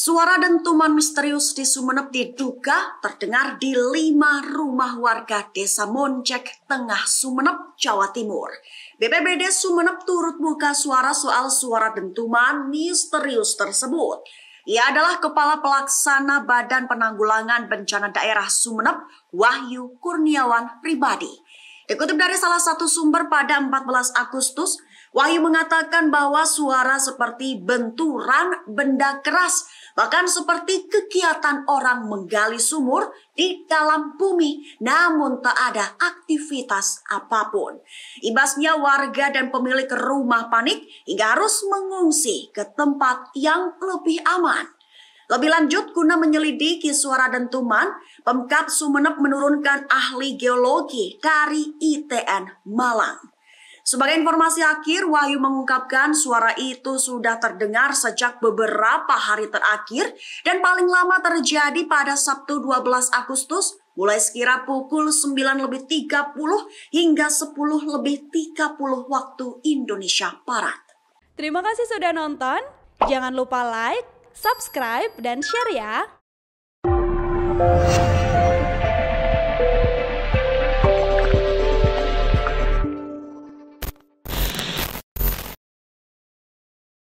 Suara dentuman misterius di Sumeneb diduga terdengar di lima rumah warga desa Moncek, Tengah Sumeneb, Jawa Timur. BPBD Sumeneb turut buka suara soal suara dentuman misterius tersebut. Ia adalah Kepala Pelaksana Badan Penanggulangan Bencana Daerah Sumeneb, Wahyu Kurniawan Pribadi. Dikutip dari salah satu sumber pada 14 Agustus, Wahyu mengatakan bahwa suara seperti benturan benda keras Bahkan seperti kegiatan orang menggali sumur di dalam bumi, namun tak ada aktivitas apapun. Ibasnya warga dan pemilik rumah panik hingga harus mengungsi ke tempat yang lebih aman. Lebih lanjut, guna menyelidiki suara dentuman, Pemkap Sumeneb menurunkan ahli geologi dari ITN Malang. Sebagai informasi akhir, Wahyu mengungkapkan suara itu sudah terdengar sejak beberapa hari terakhir dan paling lama terjadi pada Sabtu 12 Agustus mulai sekira pukul 9 lebih 30 hingga 10 lebih 30 waktu Indonesia Barat. Terima kasih sudah nonton. Jangan lupa like, subscribe, dan share ya.